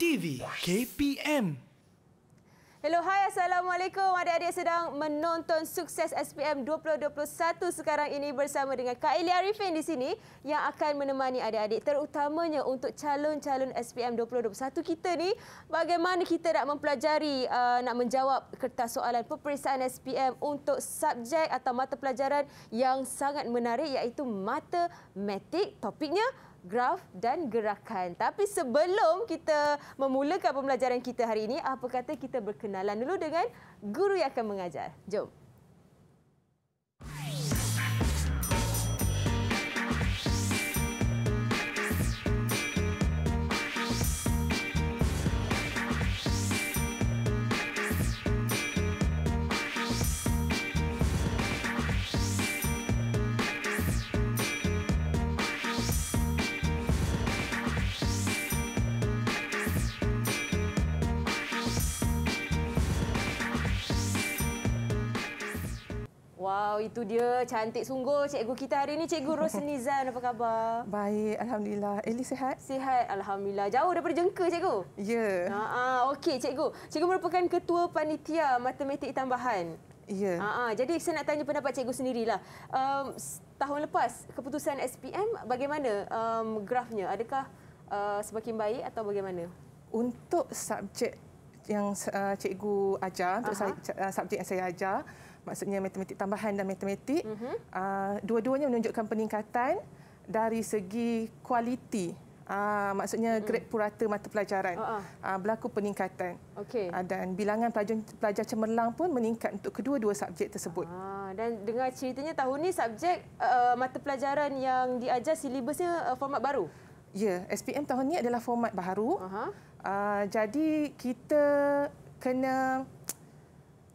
TV KPM. Hello, Hi, Assalamualaikum. Adik-adik sedang menonton sukses SPM 2021 sekarang ini bersama dengan Kaili Arifin di sini yang akan menemani adik-adik terutamanya untuk calon-calon SPM 2021 kita ni bagaimana kita nak mempelajari uh, nak menjawab kertas soalan peperiksaan SPM untuk subjek atau mata pelajaran yang sangat menarik iaitu matematik topiknya graf dan gerakan. Tapi sebelum kita memulakan pembelajaran kita hari ini, apa kata kita berkenalan dulu dengan guru yang akan mengajar. Jom. Wow, itu dia cantik sungguh cikgu kita hari ini. Cikgu Rosnizan, apa khabar? Baik, alhamdulillah. Eli sehat, sehat. alhamdulillah. Jauh daripada jengka cikgu. Ya. Yeah. Ha ah, okey cikgu. Cikgu merupakan ketua panitia matematik tambahan. Ya. Yeah. Ha ah, jadi saya nak tanya pendapat cikgu sendirilah. Um, tahun lepas keputusan SPM bagaimana um, grafnya? Adakah uh, semakin baik atau bagaimana? Untuk subjek yang uh, cikgu ajar untuk uh-huh. uh, subjek yang saya ajar maksudnya matematik tambahan dan matematik uh-huh. uh, dua-duanya menunjukkan peningkatan dari segi kualiti uh, maksudnya uh-huh. grade purata mata pelajaran uh-huh. uh, berlaku peningkatan okay. uh, dan bilangan pelajar pelajar cemerlang pun meningkat untuk kedua-dua subjek tersebut uh dan dengan ceritanya tahun ini subjek uh, mata pelajaran yang diajar silibusnya uh, format baru ya SPM tahun ini adalah format baru uh-huh. Ah, jadi kita kena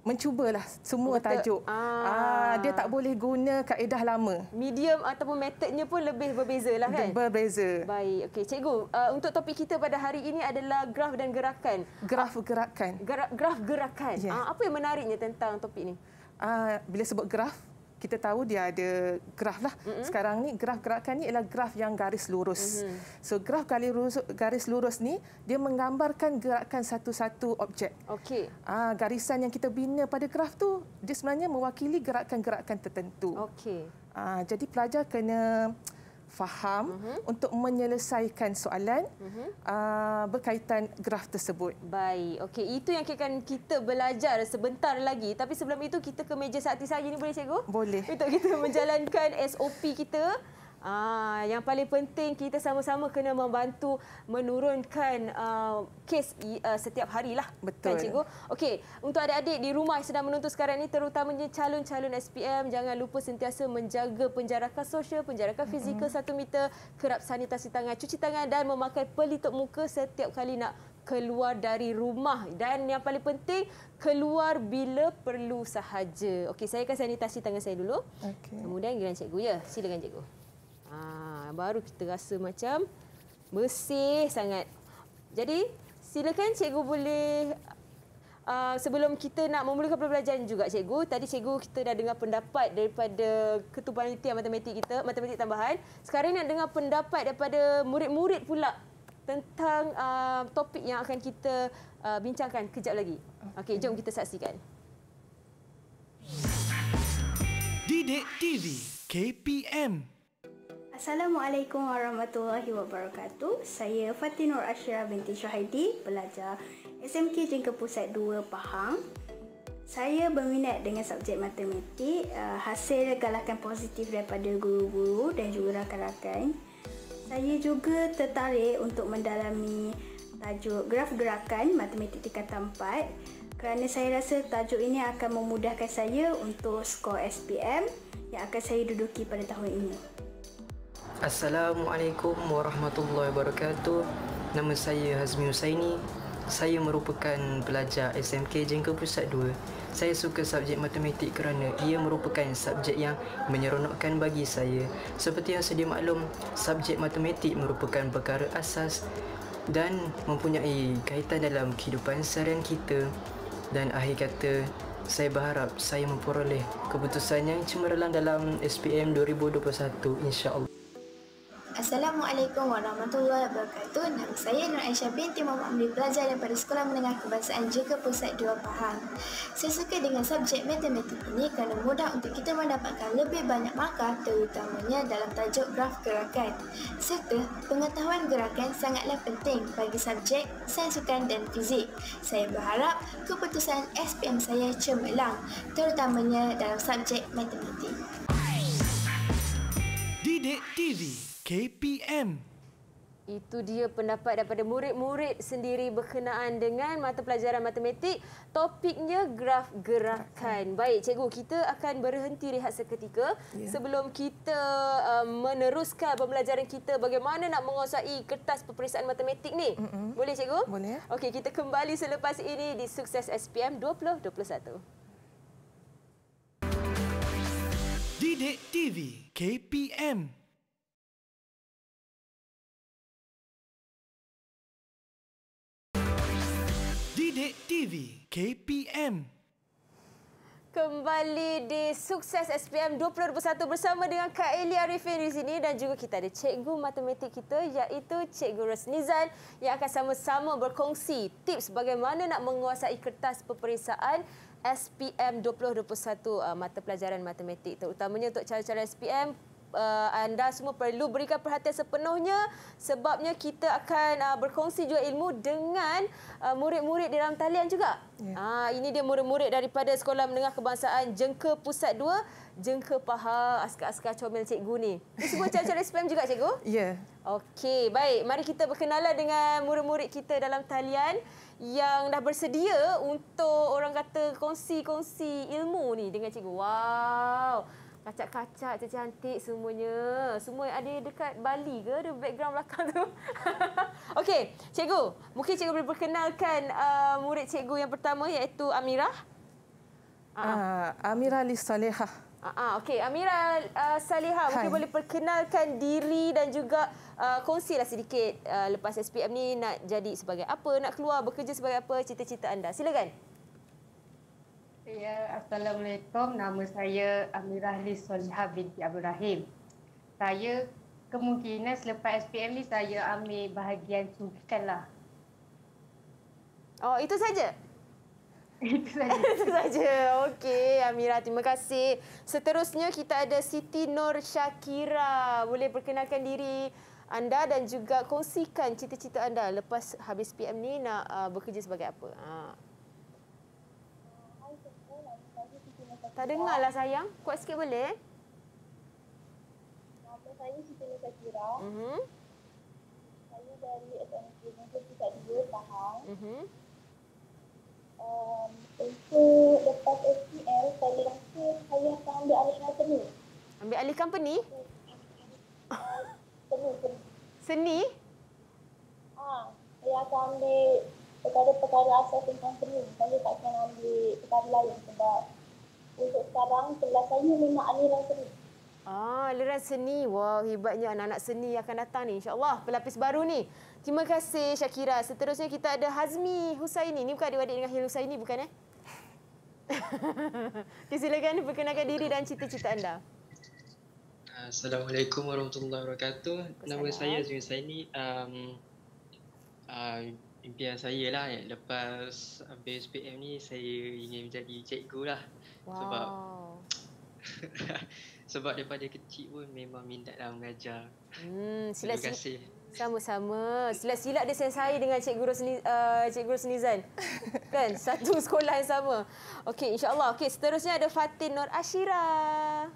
mencubalah semua Betul. tajuk. Ah. Uh, dia tak boleh guna kaedah lama. Medium ataupun methodnya pun lebih berbeza lah kan? Berbeza. Baik. Okey, cikgu, uh, untuk topik kita pada hari ini adalah graf dan gerakan. Graf gerakan. Graf, graf gerakan. Yeah. Uh, apa yang menariknya tentang topik ini? Uh, bila sebut graf, kita tahu dia ada graf lah. Mm -hmm. Sekarang ni graf gerakan ni ialah graf yang garis lurus. Mm -hmm. So graf garis lurus, garis lurus ni dia menggambarkan gerakan satu-satu objek. Okey. Ah garisan yang kita bina pada graf tu dia sebenarnya mewakili gerakan-gerakan tertentu. Okey. Ah jadi pelajar kena faham uh-huh. untuk menyelesaikan soalan uh-huh. uh, berkaitan graf tersebut. Baik, okey itu yang akan kita belajar sebentar lagi. Tapi sebelum itu kita ke meja sakti saya ni boleh cikgu? Boleh. Untuk kita menjalankan SOP kita. Ah, yang paling penting kita sama-sama kena membantu menurunkan uh, kes uh, setiap harilah. Kan, Betul. Kan, cikgu? Okey, untuk adik-adik di rumah yang sedang menonton sekarang ini, terutamanya calon-calon SPM, jangan lupa sentiasa menjaga penjarakan sosial, penjarakan fizikal mm-hmm. satu meter, kerap sanitasi tangan, cuci tangan dan memakai pelitup muka setiap kali nak keluar dari rumah dan yang paling penting keluar bila perlu sahaja. Okey, saya akan sanitasi tangan saya dulu. Okey. Kemudian giliran cikgu ya. Silakan cikgu baru kita rasa macam bersih sangat. Jadi, silakan cikgu boleh Uh, sebelum kita nak memulakan pembelajaran juga cikgu, tadi cikgu kita dah dengar pendapat daripada ketua panitia matematik kita, matematik tambahan. Sekarang nak dengar pendapat daripada murid-murid pula tentang uh, topik yang akan kita uh, bincangkan kejap lagi. Okey, okay, jom kita saksikan. Didik TV KPM Assalamualaikum warahmatullahi wabarakatuh. Saya Fatinur Ashra binti Shahidi, pelajar SMK Jengke Pusat 2 Pahang. Saya berminat dengan subjek matematik eh, hasil galakan positif daripada guru-guru dan juga rakan-rakan. Saya juga tertarik untuk mendalami tajuk graf gerakan matematik tingkat 4 kerana saya rasa tajuk ini akan memudahkan saya untuk skor SPM yang akan saya duduki pada tahun ini. Assalamualaikum warahmatullahi wabarakatuh. Nama saya Hazmi Husaini. Saya merupakan pelajar SMK Jengka Pusat 2. Saya suka subjek matematik kerana ia merupakan subjek yang menyeronokkan bagi saya. Seperti yang sedia maklum, subjek matematik merupakan perkara asas dan mempunyai kaitan dalam kehidupan seharian kita. Dan akhir kata, saya berharap saya memperoleh keputusan yang cemerlang dalam SPM 2021 insya-Allah. Assalamualaikum warahmatullahi wabarakatuh. Nama saya Nur Aisyah binti Muhammad Amri pelajar daripada Sekolah Menengah Kebangsaan Jika Pusat 2 Pahang. Saya suka dengan subjek matematik ini kerana mudah untuk kita mendapatkan lebih banyak markah terutamanya dalam tajuk graf gerakan. Serta pengetahuan gerakan sangatlah penting bagi subjek sains sukan dan fizik. Saya berharap keputusan SPM saya cemerlang terutamanya dalam subjek matematik. Didik TV KPM. Itu dia pendapat daripada murid-murid sendiri berkenaan dengan mata pelajaran matematik. Topiknya graf gerakan. Baik, cikgu, kita akan berhenti rehat seketika ya. sebelum kita uh, meneruskan pembelajaran kita bagaimana nak menguasai kertas peperiksaan matematik ni. Mm -hmm. Boleh, cikgu? Boleh. Ya. Okey, kita kembali selepas ini di Sukses SPM 2021. Didik TV KPM Didik TV KPM Kembali di Sukses SPM 2021 bersama dengan Kak Elia Arifin di sini dan juga kita ada cikgu matematik kita iaitu cikgu Rosnizan yang akan sama-sama berkongsi tips bagaimana nak menguasai kertas peperiksaan SPM 2021 uh, mata pelajaran matematik terutamanya untuk cara-cara SPM uh, anda semua perlu berikan perhatian sepenuhnya sebabnya kita akan uh, berkongsi juga ilmu dengan uh, murid-murid di dalam talian juga. Ya. Uh, ini dia murid-murid daripada Sekolah Menengah Kebangsaan Jengke Pusat 2. Jengke paha askar-askar comel cikgu ni. Ini semua cara-cara spam juga cikgu? Ya. Yeah. Okey, baik. Mari kita berkenalan dengan murid-murid kita dalam talian yang dah bersedia untuk orang kata kongsi-kongsi ilmu ni dengan cikgu. Wow. Kacak-kacak, cantik-cantik semuanya. Semua ada dekat Bali ke? Ada background belakang tu. Okey, cikgu. Mungkin cikgu boleh perkenalkan uh, murid cikgu yang pertama iaitu Amirah. Uh, Amirah Ali Salihah. Uh, ah, uh, ah, Okey, Amirah uh, Salihah. Mungkin Hai. boleh perkenalkan diri dan juga uh, lah sedikit uh, lepas SPM ni nak jadi sebagai apa, nak keluar bekerja sebagai apa, cita-cita anda. Silakan. Silakan. Ya, Assalamualaikum. Nama saya Amirah Li Soliha binti Abdul Rahim. Saya kemungkinan selepas SPM ni saya ambil bahagian suntikan lah. Oh, itu saja? itu saja. itu Okey, Amirah. Terima kasih. Seterusnya kita ada Siti Nur Shakira. Boleh perkenalkan diri anda dan juga kongsikan cita-cita anda lepas habis PM ni nak uh, bekerja sebagai apa. Uh. Tak dengar lah sayang. Kuat sikit boleh. Nama saya Siti Nisa Kira. Mm -hmm. Saya dari SMK Universiti Kak Dua, Pahang. Mm -hmm. um, untuk lepas SPL, saya rasa saya akan ambil alih company. Ambil alih company? Uh, seni, seni. Seni? Ah, saya akan ambil perkara-perkara asas company. Saya tak akan ambil perkara lain sebab untuk sekarang kelas saya aliran seni. Ah, aliran seni. Wow, hebatnya anak-anak seni yang akan datang ni. InsyaAllah, pelapis baru ni. Terima kasih, Syakira. Seterusnya kita ada Hazmi Husaini. Ini bukan adik-adik dengan Hil Husaini, bukan eh? okay, silakan perkenalkan diri dan cita-cita anda. Assalamualaikum warahmatullahi wabarakatuh. Nama saya Hazmi Husaini. Um, uh, impian saya lah. Lepas habis SPM ni, saya ingin menjadi cikgu lah. Wow. Sebab sebab daripada kecil pun memang minat dalam mengajar. Hmm, sila Terima kasih. Sama-sama. Silap-silap dia sayang saya dengan Cikgu Rosni, uh, eh, Cikgu zan, kan? Satu sekolah yang sama. Okey, insyaAllah. Okay, seterusnya ada Fatin Nur Ashira.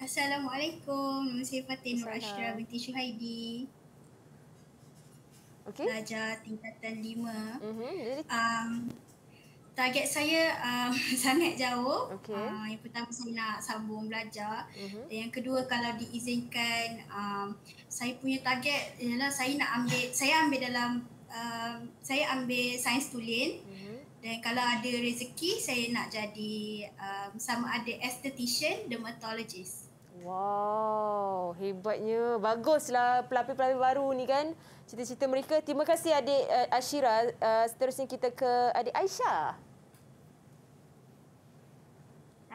Assalamualaikum. Nama saya Fatin Nur Ashira binti Syuhaidi. Okay. Belajar tingkatan lima. Mm -hmm. Jadi... Um, target saya um, sangat jauh. Okay. Uh, ah, yang pertama saya nak sambung belajar. Uh-huh. Mhm. Dan yang kedua kalau diizinkan um, saya punya target ialah saya nak ambil saya ambil dalam um, saya ambil sains tulen. Uh-huh. Dan kalau ada rezeki saya nak jadi um, sama ada esthetician, dermatologist. Wow, hebatnya. Baguslah pelapis-pelapis baru ni kan. Cita-cita mereka. Terima kasih adik eh, Ashira. Uh, seterusnya kita ke adik Aisyah.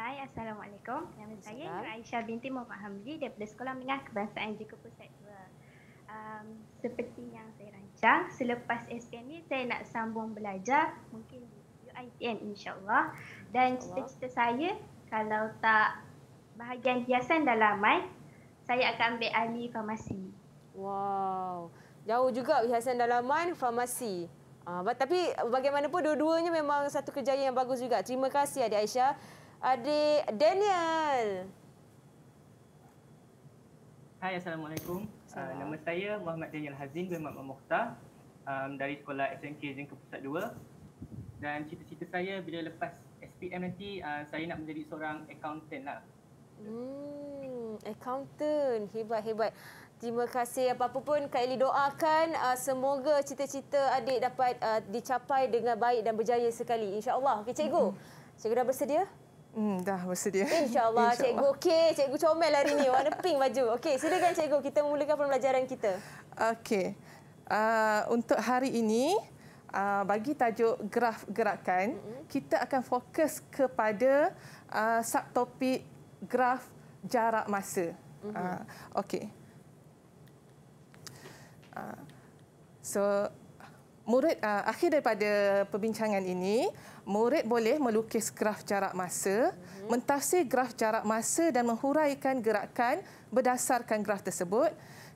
Hai, Assalamualaikum. Nama saya Nur Aisyah binti Muhammad Hamdi daripada Sekolah Menengah Kebangsaan Jika Pusat 2. Um, seperti yang saya rancang, selepas SPM ni saya nak sambung belajar mungkin di UITM insyaAllah. Dan insya Allah. cita-cita saya, kalau tak bahagian hiasan dan lamai, saya akan ambil ahli farmasi. Wow, jauh juga hiasan dalaman, farmasi. Uh, tapi bagaimanapun dua-duanya memang satu kerjaya yang bagus juga. Terima kasih Adik Aisyah adik Daniel. Hai, Assalamualaikum. Uh, nama saya Muhammad Daniel Hazin bin Muhammad Mokhtar um, dari sekolah SMK Zengke Pusat 2. Dan cita-cita saya bila lepas SPM nanti, uh, saya nak menjadi seorang accountant lah. Hmm, accountant. Hebat-hebat. Terima kasih apa-apa pun Kak Eli doakan ah, semoga cita-cita adik dapat dicapai dengan baik dan berjaya sekali. InsyaAllah. Okey, cikgu. Hmm. Cikgu dah bersedia? Hmm, dah masa InsyaAllah, Insya, Allah, Insya Allah. Cikgu. Okey, Cikgu comel hari ini. Warna pink baju. Okey, silakan Cikgu. Kita memulakan pembelajaran kita. Okey. Uh, untuk hari ini, uh, bagi tajuk graf gerakan, mm-hmm. kita akan fokus kepada uh, subtopik graf jarak masa. Mm-hmm. Uh, Okey. Uh, so, murid uh, akhir daripada perbincangan ini murid boleh melukis graf jarak masa mm-hmm. mentafsir graf jarak masa dan menghuraikan gerakan berdasarkan graf tersebut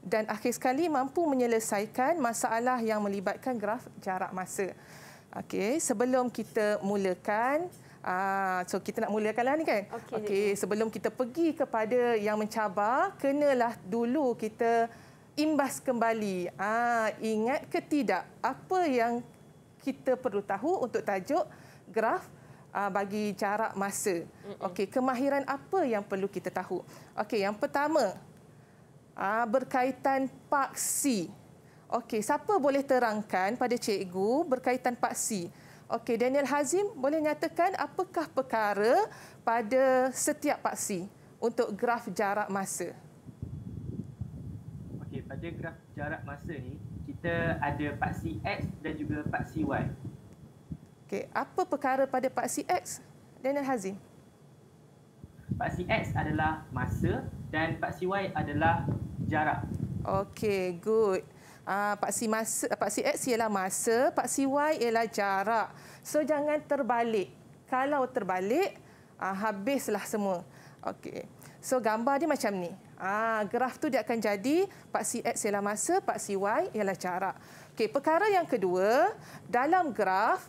dan akhir sekali mampu menyelesaikan masalah yang melibatkan graf jarak masa okey sebelum kita mulakan Ah, so kita nak mulakanlah ni kan. Okey, okay, sebelum kita pergi kepada yang mencabar, kenalah dulu kita imbas kembali. Ah, ingat ke tidak apa yang kita perlu tahu untuk tajuk graf ah, bagi jarak masa. Okey, kemahiran apa yang perlu kita tahu? Okey, yang pertama ah, berkaitan paksi. Okey, siapa boleh terangkan pada cikgu berkaitan paksi? Okey, Daniel Hazim boleh nyatakan apakah perkara pada setiap paksi untuk graf jarak masa? pada graf jarak masa ni kita ada paksi x dan juga paksi y. Okey, apa perkara pada paksi x? Daniel Hazim. Paksi x adalah masa dan paksi y adalah jarak. Okey, good. Ah uh, paksi masa paksi x ialah masa, paksi y ialah jarak. So jangan terbalik. Kalau terbalik, uh, habislah semua. Okey. So gambar dia macam ni. Ah, graf tu dia akan jadi paksi X ialah masa, paksi Y ialah jarak. Okey, perkara yang kedua, dalam graf,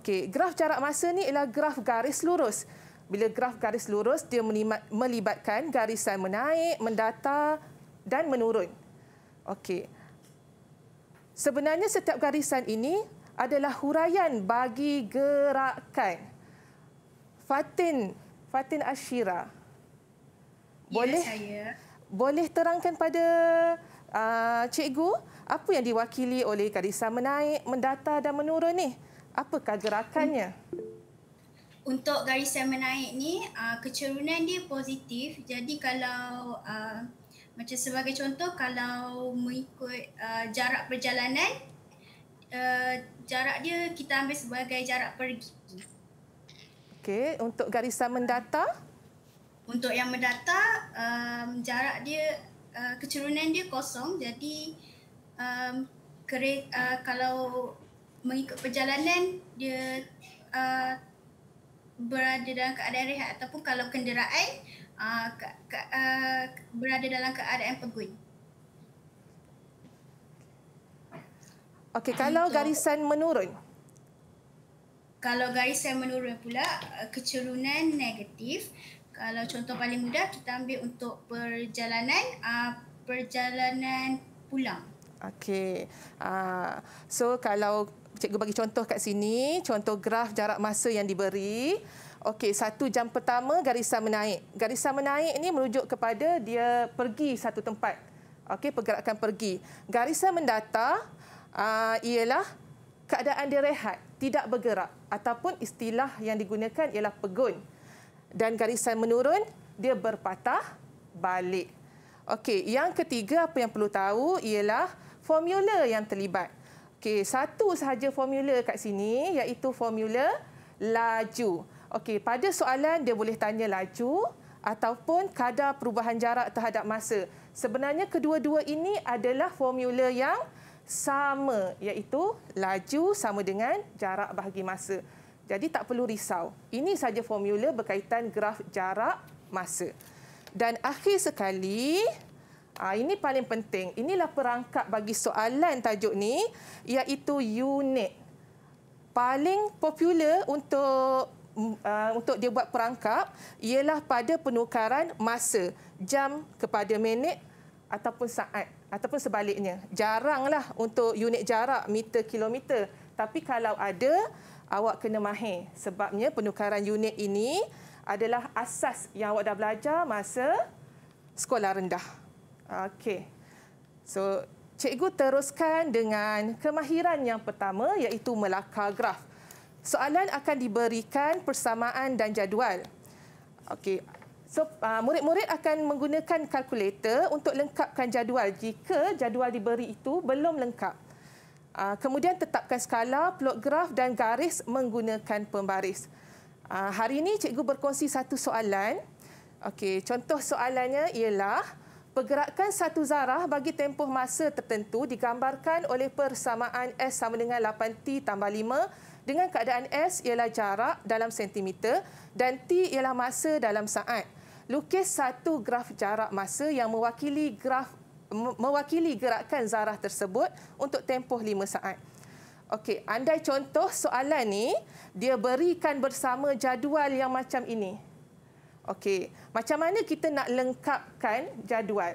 okey, graf jarak masa ni ialah graf garis lurus. Bila graf garis lurus, dia melibatkan garisan menaik, mendata dan menurun. Okey. Sebenarnya setiap garisan ini adalah huraian bagi gerakan. Fatin, Fatin Ashira. Ya, Boleh? Ya, saya boleh terangkan pada uh, cikgu apa yang diwakili oleh Karisa menaik, mendata dan menurun ni? Apakah gerakannya? Untuk garisan menaik ni, ah, kecerunan dia positif. Jadi kalau ah, macam sebagai contoh, kalau mengikut jarak perjalanan, jarak dia kita ambil sebagai jarak pergi. Okey, untuk garisan mendata untuk yang mendata um, jarak dia uh, kecerunan dia kosong jadi um, kere, uh, kalau mengikut perjalanan dia uh, berada dalam keadaan rehat ataupun kalau kenderaan uh, ke, ke, uh, berada dalam keadaan pegun Okey kalau Itu. garisan menurun kalau garisan menurun pula uh, kecerunan negatif kalau contoh paling mudah kita ambil untuk perjalanan uh, perjalanan pulang. Okey. Uh, so kalau cikgu bagi contoh kat sini, contoh graf jarak masa yang diberi. Okey, satu jam pertama garisan menaik. Garisan menaik ini merujuk kepada dia pergi satu tempat. Okey, pergerakan pergi. Garisan mendata uh, ah, ialah keadaan dia rehat, tidak bergerak ataupun istilah yang digunakan ialah pegun dan garisan menurun, dia berpatah balik. Okey, yang ketiga apa yang perlu tahu ialah formula yang terlibat. Okey, satu sahaja formula kat sini iaitu formula laju. Okey, pada soalan dia boleh tanya laju ataupun kadar perubahan jarak terhadap masa. Sebenarnya kedua-dua ini adalah formula yang sama iaitu laju sama dengan jarak bahagi masa. Jadi tak perlu risau. Ini saja formula berkaitan graf jarak masa. Dan akhir sekali, ah, ini paling penting. Inilah perangkap bagi soalan tajuk ni iaitu unit. Paling popular untuk mm, ah, untuk dia buat perangkap ialah pada penukaran masa jam kepada minit ataupun saat ataupun sebaliknya. Jaranglah untuk unit jarak meter kilometer. Tapi kalau ada awak kena mahir sebabnya penukaran unit ini adalah asas yang awak dah belajar masa sekolah rendah. Okey. So, cikgu teruskan dengan kemahiran yang pertama iaitu melakar graf. Soalan akan diberikan persamaan dan jadual. Okey. So, ah, murid-murid akan menggunakan kalkulator untuk lengkapkan jadual jika jadual diberi itu belum lengkap. Ah, kemudian tetapkan skala, plot graf dan garis menggunakan pembaris. Ah, hari ini cikgu berkongsi satu soalan. Okey, contoh soalannya ialah pergerakan satu zarah bagi tempoh masa tertentu digambarkan oleh persamaan S sama dengan 8T tambah 5 dengan keadaan S ialah jarak dalam sentimeter dan T ialah masa dalam saat. Lukis satu graf jarak masa yang mewakili graf mewakili gerakan zarah tersebut untuk tempoh lima saat. Okey, andai contoh soalan ni dia berikan bersama jadual yang macam ini. Okey, macam mana kita nak lengkapkan jadual?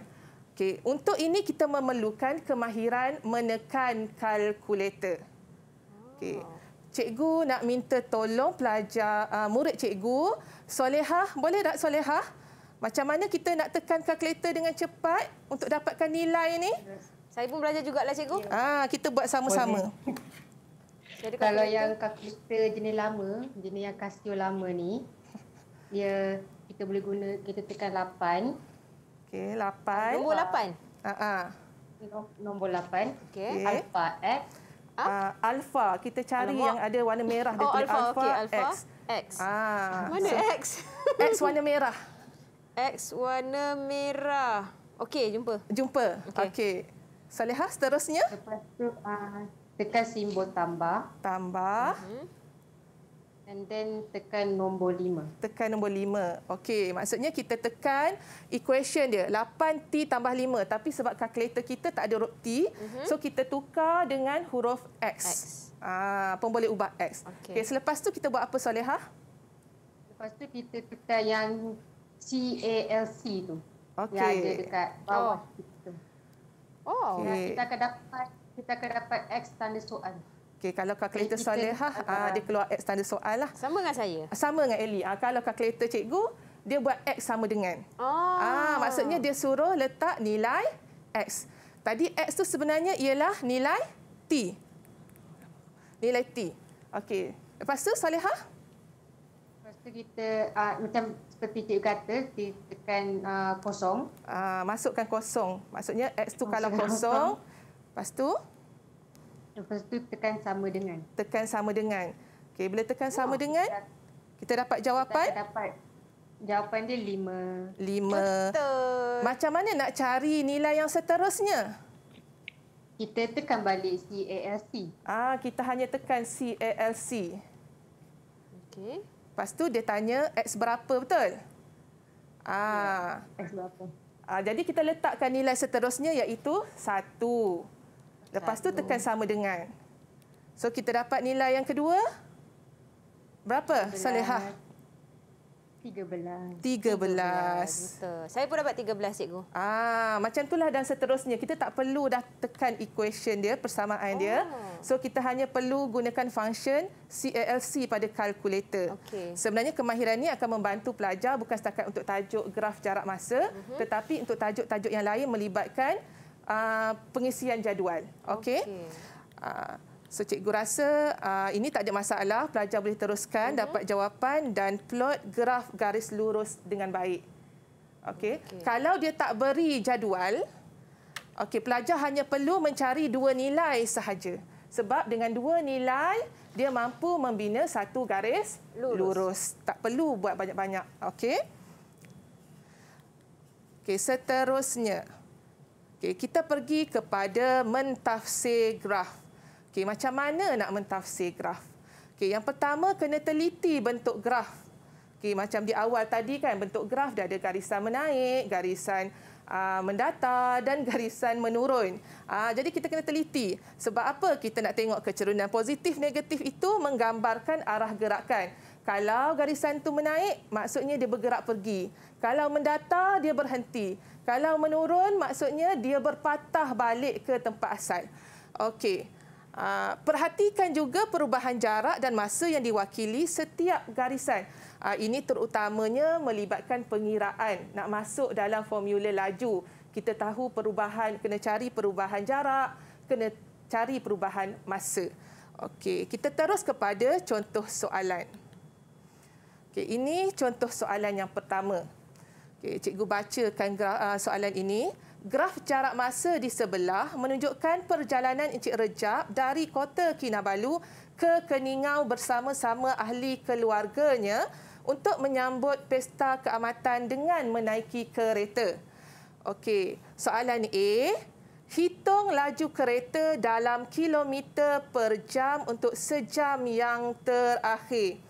Okey, untuk ini kita memerlukan kemahiran menekan kalkulator. Okey. Cikgu nak minta tolong pelajar ah, murid cikgu Solehah, boleh tak Solehah? Macam mana kita nak tekan kalkulator dengan cepat untuk dapatkan nilai ini? Saya pun belajar juga lah cikgu. Ya. Ah, kita buat sama-sama. Kalau yang kalkulator jenis lama, jenis yang Casio lama ni, dia kita boleh guna kita tekan 8. Okey, 8. Nombor 8. Ha ah. Uh-huh. Nombor 8. Okey. Alpha X. Uh, alpha, kita cari Alamak. yang ada warna merah oh, tu. Alpha, alpha, okay, alpha. X. X. Ah. Mana so, X? X warna merah. X warna merah. Okey, jumpa. Jumpa. Okey. Okay. Salihah, seterusnya. Lepas tu, uh, tekan simbol tambah. Tambah. Mm-hmm. And then tekan nombor lima. Tekan nombor lima. Okey, maksudnya kita tekan equation dia. 8T tambah 5. Tapi sebab kalkulator kita tak ada huruf T, mm-hmm. so kita tukar dengan huruf X. X. Ah, pun ubah X. Okey, okay, selepas tu kita buat apa, Salihah? Lepas tu kita tekan yang C A L C tu. Okey. Yang ada dekat bawah oh. itu. Oh. Okay. Kita akan dapat kita akan dapat X tanda soal. Okay, kalau kalkulator solehah ha, uh, dia keluar X tanda soal lah. Sama dengan saya. Sama dengan Eli. Uh, kalau kalkulator cikgu dia buat X sama dengan. Ah. Oh. Uh, maksudnya dia suruh letak nilai X. Tadi X tu sebenarnya ialah nilai T. Nilai T. Okey. Lepas tu Soleha? Ha? masa kita uh, macam seperti cikgu kata tekan uh, ah, kosong uh, masukkan kosong maksudnya x tu kalau kosong lepas tu lepas tu tekan sama dengan tekan sama dengan okey bila tekan oh, sama dengan kita dapat jawapan kita dapat jawapan dia 5 5 betul macam mana nak cari nilai yang seterusnya kita tekan balik CALC ah kita hanya tekan CALC okey Lepas tu dia tanya X berapa betul? Ah. Ya, ah. X berapa. Ah, jadi kita letakkan nilai seterusnya iaitu 1. Lepas satu. tu tekan sama dengan. So kita dapat nilai yang kedua. Berapa? Salihah. 13. 13. Betul. Saya pun dapat 13 cikgu. Ah, macam itulah dan seterusnya. Kita tak perlu dah tekan equation dia, persamaan oh. dia. So kita hanya perlu gunakan function CALC pada kalkulator. Okay. Sebenarnya kemahiran ini akan membantu pelajar bukan setakat untuk tajuk graf jarak masa uh mhm. -huh. tetapi untuk tajuk-tajuk yang lain melibatkan uh, pengisian jadual. Okey. Okay. Uh, ah, So cikgu rasa uh, ini tak ada masalah, pelajar boleh teruskan uh-huh. dapat jawapan dan plot graf garis lurus dengan baik. Okey. Okay. Kalau dia tak beri jadual, okey pelajar hanya perlu mencari dua nilai sahaja. Sebab dengan dua nilai dia mampu membina satu garis lurus. lurus. Tak perlu buat banyak-banyak. Okey. Okey, seterusnya. Okey, kita pergi kepada mentafsir graf. Okey, macam mana nak mentafsir graf? Okey, yang pertama kena teliti bentuk graf. Okey, macam di awal tadi kan bentuk graf dia ada garisan menaik, garisan Aa, ah, mendata dan garisan menurun. Aa, ah, jadi kita kena teliti sebab apa kita nak tengok kecerunan positif negatif itu menggambarkan arah gerakan. Kalau garisan tu menaik maksudnya dia bergerak pergi. Kalau mendata dia berhenti. Kalau menurun maksudnya dia berpatah balik ke tempat asal. Okey. Ah, perhatikan juga perubahan jarak dan masa yang diwakili setiap garisan. Ah, ini terutamanya melibatkan pengiraan nak masuk dalam formula laju. Kita tahu perubahan, kena cari perubahan jarak, kena cari perubahan masa. Okey, kita terus kepada contoh soalan. Okey, ini contoh soalan yang pertama. Okey, cikgu bacakan ah, soalan ini graf jarak masa di sebelah menunjukkan perjalanan Encik Rejab dari kota Kinabalu ke Keningau bersama-sama ahli keluarganya untuk menyambut pesta keamatan dengan menaiki kereta. Okey, soalan A, hitung laju kereta dalam kilometer per jam untuk sejam yang terakhir.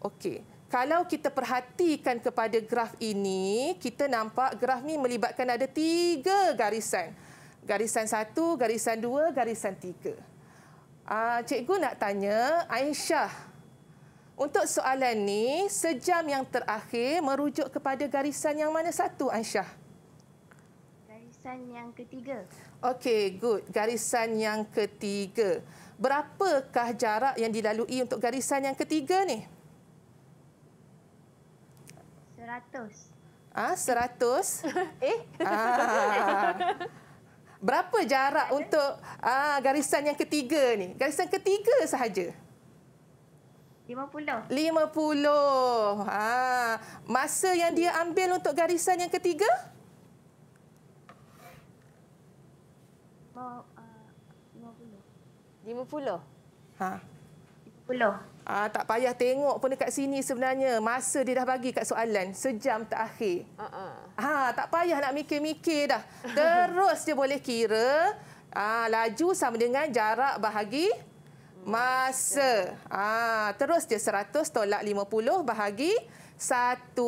Okey kalau kita perhatikan kepada graf ini, kita nampak graf ini melibatkan ada tiga garisan. Garisan satu, garisan dua, garisan tiga. Uh, cikgu nak tanya Aisyah, untuk soalan ni sejam yang terakhir merujuk kepada garisan yang mana satu Aisyah? Garisan yang ketiga. Okey, good. Garisan yang ketiga. Berapakah jarak yang dilalui untuk garisan yang ketiga ni? Seratus. Ah, seratus? Eh? Ah. Berapa jarak untuk ah, garisan yang ketiga ni? Garisan ketiga sahaja. 50. 50. Ah, ha. masa yang dia ambil untuk garisan yang ketiga? Oh, uh, 50. 50. Ha. 50. Ah, tak payah tengok pun dekat sini sebenarnya. Masa dia dah bagi kat soalan. Sejam terakhir. Uh-uh. tak payah nak mikir-mikir dah. Terus dia boleh kira. Ah, laju sama dengan jarak bahagi masa. Ah, terus dia 100 tolak 50 bahagi 1.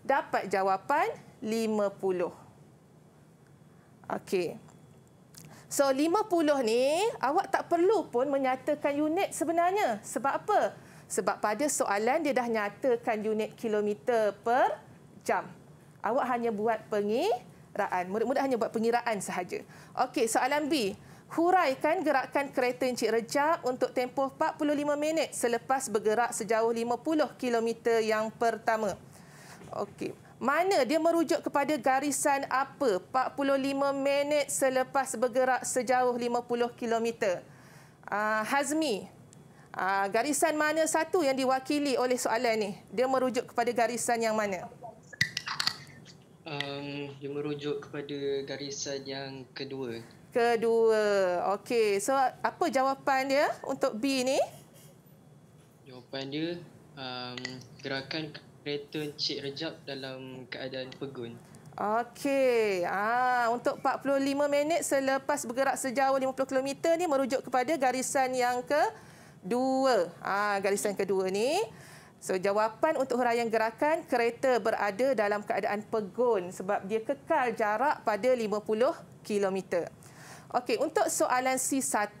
Dapat jawapan 50. Okey. So 50 ni awak tak perlu pun menyatakan unit sebenarnya. Sebab apa? Sebab pada soalan dia dah nyatakan unit kilometer per jam. Awak hanya buat pengiraan. mudah-mudah hanya buat pengiraan sahaja. Okey, soalan B. Huraikan gerakan kereta Encik Rejab untuk tempoh 45 minit selepas bergerak sejauh 50 km yang pertama. Okey mana dia merujuk kepada garisan apa 45 minit selepas bergerak sejauh 50 km. Uh, Hazmi, uh, garisan mana satu yang diwakili oleh soalan ini? Dia merujuk kepada garisan yang mana? Um, dia merujuk kepada garisan yang kedua. Kedua. Okey. So, apa jawapan dia untuk B ini? Jawapan dia, um, gerakan return Cik Rejab dalam keadaan pegun. Okey. Ah, untuk 45 minit selepas bergerak sejauh 50 km ni merujuk kepada garisan yang ke 2. Ah, garisan kedua ni. So jawapan untuk huraian gerakan kereta berada dalam keadaan pegun sebab dia kekal jarak pada 50 km. Okey, untuk soalan C1.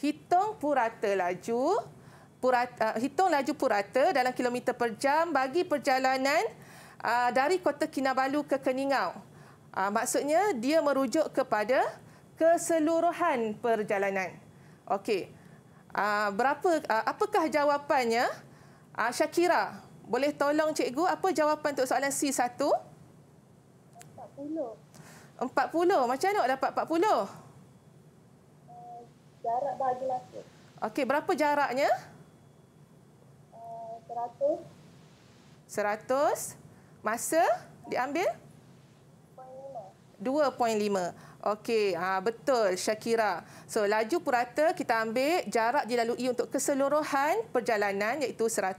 Hitung purata laju purata, uh, hitung laju purata dalam kilometer per jam bagi perjalanan uh, dari Kota Kinabalu ke Keningau. Uh, maksudnya dia merujuk kepada keseluruhan perjalanan. Okey. Uh, berapa uh, apakah jawapannya? Uh, Syakira, boleh tolong cikgu apa jawapan untuk soalan C1? 40. 40. Macam mana nak dapat 40? Uh, eh, jarak bagi masa. Okey, berapa jaraknya? Seratus. Masa diambil? 2.5. Okey, ha, betul Shakira. So laju purata kita ambil jarak dilalui untuk keseluruhan perjalanan iaitu 100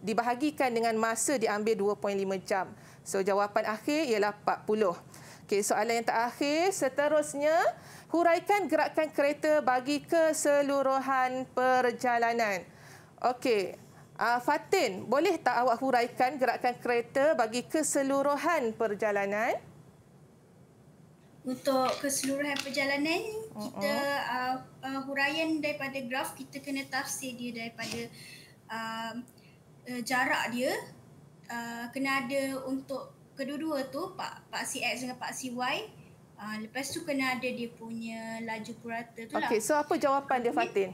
dibahagikan dengan masa diambil 2.5 jam. So jawapan akhir ialah 40. Okey, soalan yang terakhir seterusnya huraikan gerakan kereta bagi keseluruhan perjalanan. Okey, Uh, Fatin, boleh tak awak huraikan gerakan kereta bagi keseluruhan perjalanan? Untuk keseluruhan perjalanan, uh-uh. kita uh, uh, huraian daripada graf, kita kena tafsir dia daripada uh, uh, jarak dia. Uh, kena ada untuk kedua-dua tu, Pak, Pak C X dengan Pak C Y. Uh, lepas tu kena ada dia punya laju purata tu okay, lah. Okey, so apa jawapan dia Fatin?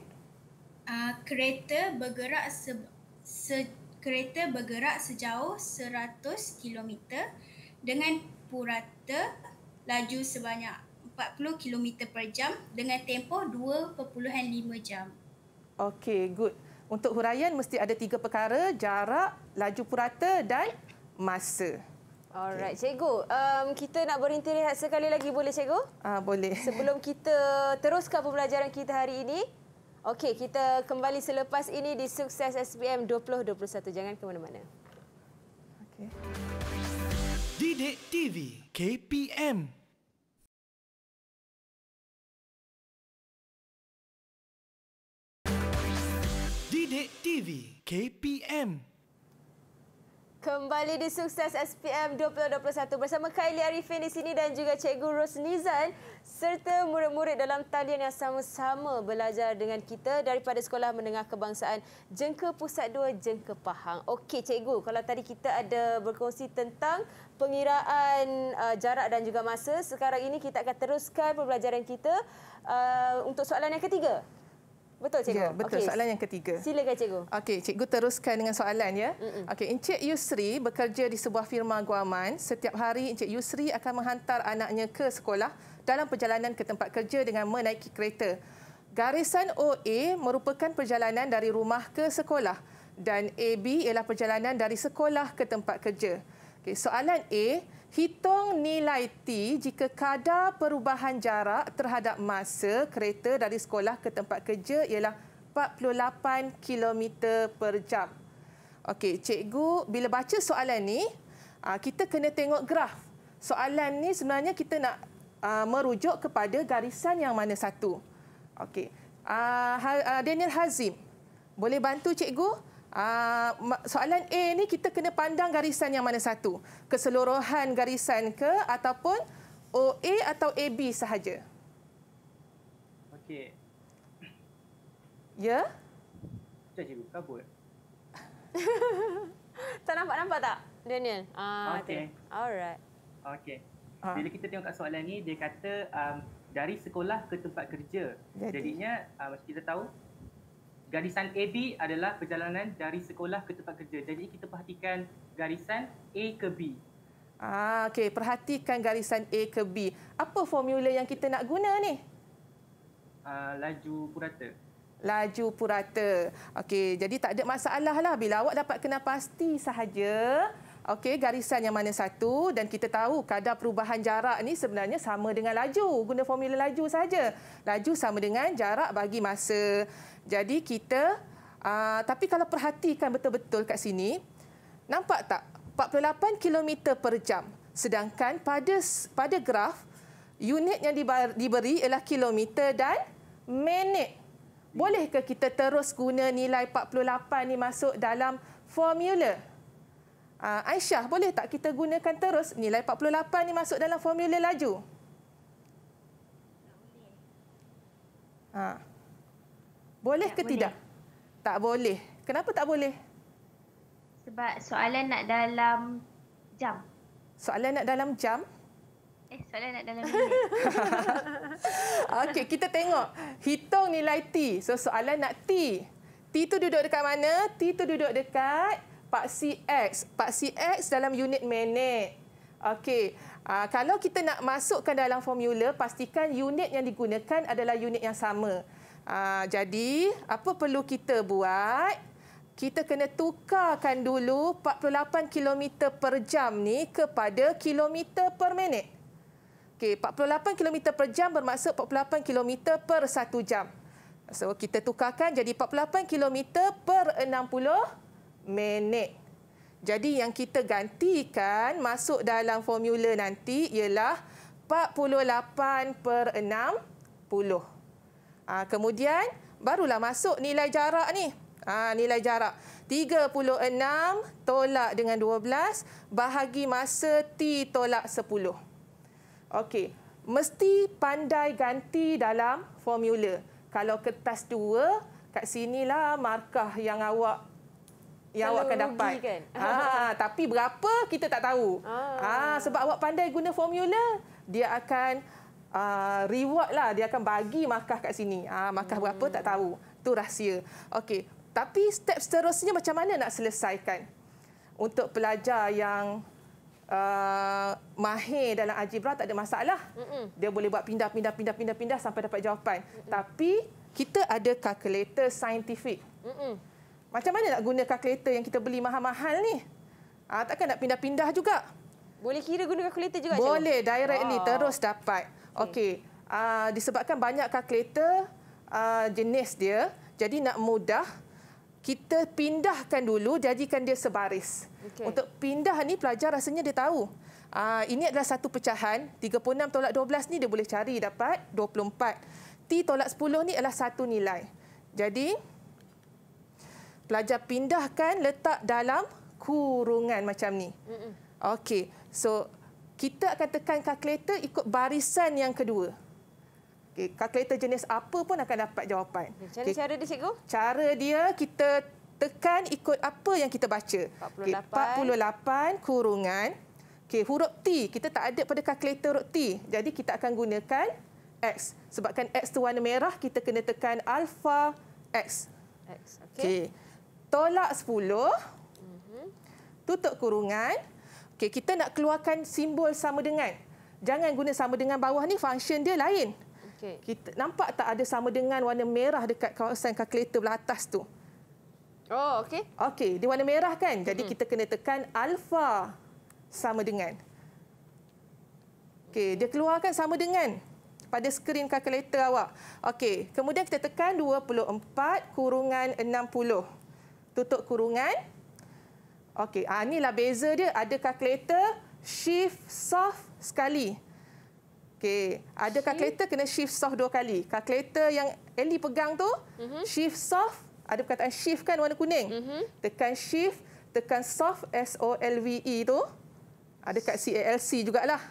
Uh, kereta bergerak sebab se- kereta bergerak sejauh 100 km dengan purata laju sebanyak 40 km per jam dengan tempoh 2.5 jam. Okey, good. Untuk huraian mesti ada tiga perkara, jarak, laju purata dan masa. Alright, okay. cikgu. Um, kita nak berhenti rehat sekali lagi boleh cikgu? Ah, uh, boleh. Sebelum kita teruskan pembelajaran kita hari ini, Okey, kita kembali selepas ini di Sukses SPM 2021. Jangan ke mana-mana. Didik TV KPM Didik TV KPM Kembali di Sukses SPM 2021 bersama Kylie Arifin di sini dan juga Cikgu Rosnizan serta murid-murid dalam talian yang sama-sama belajar dengan kita daripada Sekolah Menengah Kebangsaan Jengke Pusat 2 Jengke Pahang. Okey Cikgu, kalau tadi kita ada berkongsi tentang pengiraan uh, jarak dan juga masa, sekarang ini kita akan teruskan pembelajaran kita uh, untuk soalan yang ketiga. Betul cikgu. Ya, betul. Okay. Soalan yang ketiga. Silakan cikgu. Okey, cikgu teruskan dengan soalan ya. Okey, Encik Yusri bekerja di sebuah firma guaman. Setiap hari Encik Yusri akan menghantar anaknya ke sekolah dalam perjalanan ke tempat kerja dengan menaiki kereta. Garisan OA merupakan perjalanan dari rumah ke sekolah dan AB ialah perjalanan dari sekolah ke tempat kerja. Okey, soalan A, Hitung nilai T jika kadar perubahan jarak terhadap masa kereta dari sekolah ke tempat kerja ialah 48 km per jam. Okey, cikgu, bila baca soalan ni, ah, kita kena tengok graf. Soalan ni sebenarnya kita nak ah, merujuk kepada garisan yang mana satu. Okey. Ah, ha, Daniel Hazim, boleh bantu cikgu? Ah, soalan A ni kita kena pandang garisan yang mana satu? Keseluruhan garisan ke ataupun OA atau AB sahaja? Okey. Ya? Macam cikgu, kabut. tak nampak-nampak tak, Daniel? Ah, Okey. Alright. Okey. Ah. Bila kita tengok kat soalan ni, dia kata um, dari sekolah ke tempat kerja. Jadi. Jadinya, uh, kita tahu, garisan AB adalah perjalanan dari sekolah ke tempat kerja. Jadi kita perhatikan garisan A ke B. Ah, okey, perhatikan garisan A ke B. Apa formula yang kita nak guna ni? Uh, laju purata. Laju purata. Okey, jadi tak ada masalah lah bila awak dapat kena pasti sahaja okey garisan yang mana satu dan kita tahu kadar perubahan jarak ni sebenarnya sama dengan laju guna formula laju saja laju sama dengan jarak bagi masa jadi kita aa, ah, tapi kalau perhatikan betul-betul kat sini nampak tak 48 km per jam sedangkan pada pada graf unit yang diberi ialah kilometer dan minit bolehkah kita terus guna nilai 48 ni masuk dalam formula Uh, Aisyah, boleh tak kita gunakan terus nilai 48 ni masuk dalam formula laju? Ha. Boleh tak ke boleh. tidak? Tak boleh. Kenapa tak boleh? Sebab soalan nak dalam jam. Soalan nak dalam jam? Eh, soalan nak dalam minit. Okey, kita tengok. Hitung nilai T. So, soalan nak T. T tu duduk dekat mana? T tu duduk dekat paksi X. Paksi X dalam unit minit. Okey. Uh, kalau kita nak masukkan dalam formula, pastikan unit yang digunakan adalah unit yang sama. Uh, jadi, apa perlu kita buat? Kita kena tukarkan dulu 48 km per jam ni kepada kilometer per minit. Okey, 48 km per jam bermaksud 48 km per satu jam. So, kita tukarkan jadi 48 km per 60 minit menet. Jadi yang kita gantikan masuk dalam formula nanti ialah 48 per 60. Ha, ah, kemudian barulah masuk nilai jarak ni. Ha, nilai jarak 36 tolak dengan 12 bahagi masa T tolak 10. Okey, mesti pandai ganti dalam formula. Kalau kertas 2, kat sinilah markah yang awak yang awak akan dapat. Kan? Ha, tapi berapa kita tak tahu. Ah. Ha, sebab awak pandai guna formula, dia akan uh, reward lah. Dia akan bagi markah kat sini. Ah, ha, markah hmm. berapa tak hmm. tahu. Tu rahsia. Okey. Tapi step seterusnya macam mana nak selesaikan? Untuk pelajar yang Uh, mahir dalam algebra tak ada masalah. Mm-mm. Dia boleh buat pindah pindah pindah pindah pindah sampai dapat jawapan. Mm-mm. Tapi kita ada kalkulator saintifik. Mm-mm. Macam mana nak guna kalkulator yang kita beli mahal-mahal ni? Ha, takkan nak pindah-pindah juga? Boleh kira guna kalkulator juga? Boleh, cikgu. directly, wow. terus dapat. Okey, okay. uh, ah, disebabkan banyak kalkulator uh, jenis dia, jadi nak mudah, kita pindahkan dulu, jadikan dia sebaris. Okay. Untuk pindah ni pelajar rasanya dia tahu. Uh, ini adalah satu pecahan, 36 tolak 12 ni dia boleh cari dapat 24. T tolak 10 ni adalah satu nilai. Jadi, pelajar pindahkan letak dalam kurungan macam ni. Okey, so kita akan tekan kalkulator ikut barisan yang kedua. Okay, kalkulator jenis apa pun akan dapat jawapan. Macam okay. cara dia, cikgu? Cara dia, kita tekan ikut apa yang kita baca. 48, okay, 48 kurungan. Okay, huruf T, kita tak ada pada kalkulator huruf T. Jadi, kita akan gunakan X. Sebabkan X itu warna merah, kita kena tekan alfa X. X. Okay. Okay tolak 10. Mhm. Tutup kurungan. Okay, kita nak keluarkan simbol sama dengan. Jangan guna sama dengan bawah ni, function dia lain. Okey. Kita nampak tak ada sama dengan warna merah dekat kawasan kalkulator belah atas tu. Oh, okey. Okey, dia warna merah kan? Jadi hmm. kita kena tekan alfa sama dengan. Okey, dia keluarkan sama dengan pada skrin kalkulator awak. Okey, kemudian kita tekan 24 kurungan 60 tutup kurungan. Okey, ah, inilah beza dia. Ada kalkulator, shift soft sekali. Okey, ada kalkulator kena shift soft dua kali. Kalkulator yang Ellie pegang tu, mhm. shift soft, ada perkataan shift kan warna kuning. Mhm. Tekan shift, tekan soft, S-O-L-V-E tu. Ada ah, kat C-A-L-C jugalah.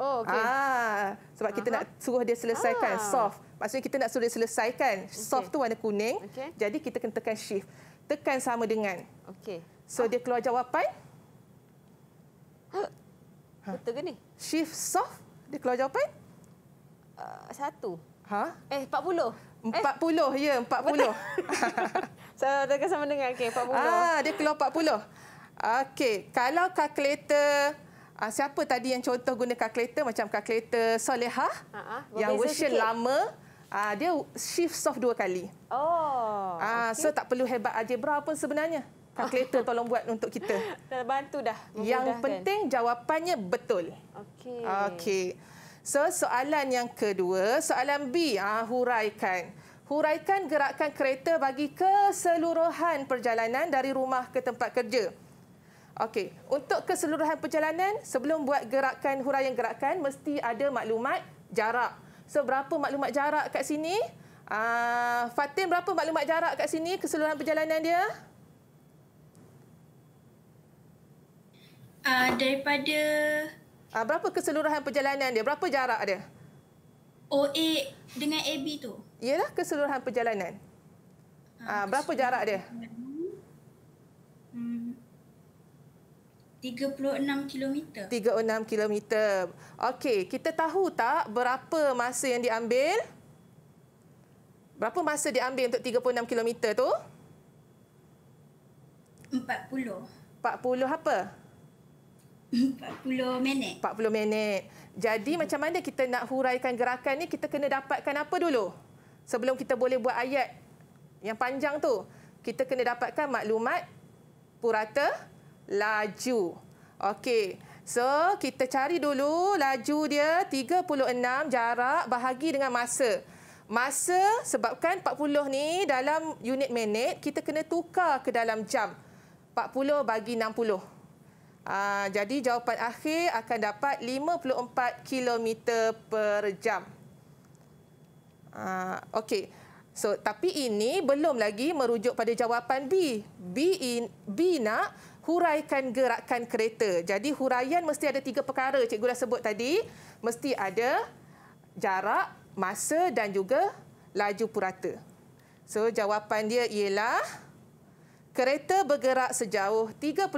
Oh, okey. Ah, sebab kita nak suruh dia selesaikan ah. soft. Maksudnya kita nak suruh dia selesaikan soft tu warna kuning. Okay. Jadi kita kena tekan shift tekan sama dengan. Okey. So ah. dia keluar jawapan. Ha? ha. Betul ke ni? Shift soft dia keluar jawapan? Uh, satu. Uh, ha? Eh 40. 40 eh. ya, 40. Saya tekan sama dengan okey 40. Ah dia keluar 40. Okey, kalau kalkulator, ah, siapa tadi yang contoh guna kalkulator macam kalkulator soleha? uh ha, -huh. Ha. yang version sikit. lama uh Ah dia shift soft dua kali. Oh. Ah okay. so tak perlu hebat algebra pun sebenarnya. Calculator tolong buat untuk kita. Dah bantu dah. Yang penting jawapannya betul. Okey. Okey. So soalan yang kedua, soalan B, ah huraikan. Huraikan gerakan kereta bagi keseluruhan perjalanan dari rumah ke tempat kerja. Okey, untuk keseluruhan perjalanan sebelum buat gerakan huraian gerakan mesti ada maklumat jarak So berapa maklumat jarak kat sini? Uh, Fatin berapa maklumat jarak kat sini keseluruhan perjalanan dia? Uh, daripada uh, berapa keseluruhan perjalanan dia? Berapa jarak dia? OA oh, dengan AB tu. Iyalah keseluruhan perjalanan. Uh, berapa jarak dia? 36 km. 36 km. Okey, kita tahu tak berapa masa yang diambil? Berapa masa diambil untuk 36 km tu? 40. 40 apa? 40 minit. 40 minit. Jadi macam mana kita nak huraikan gerakan ni? Kita kena dapatkan apa dulu? Sebelum kita boleh buat ayat yang panjang tu, kita kena dapatkan maklumat purata laju. Okey. So, kita cari dulu laju dia 36 jarak bahagi dengan masa. Masa sebabkan 40 ni dalam unit minit, kita kena tukar ke dalam jam. 40 bagi 60. Aa, ah, jadi, jawapan akhir akan dapat 54 km per jam. Ah, okey. So, tapi ini belum lagi merujuk pada jawapan B. B, in, B nak huraikan gerakan kereta. Jadi huraian mesti ada tiga perkara cikgu dah sebut tadi. Mesti ada jarak, masa dan juga laju purata. So jawapan dia ialah kereta bergerak sejauh 36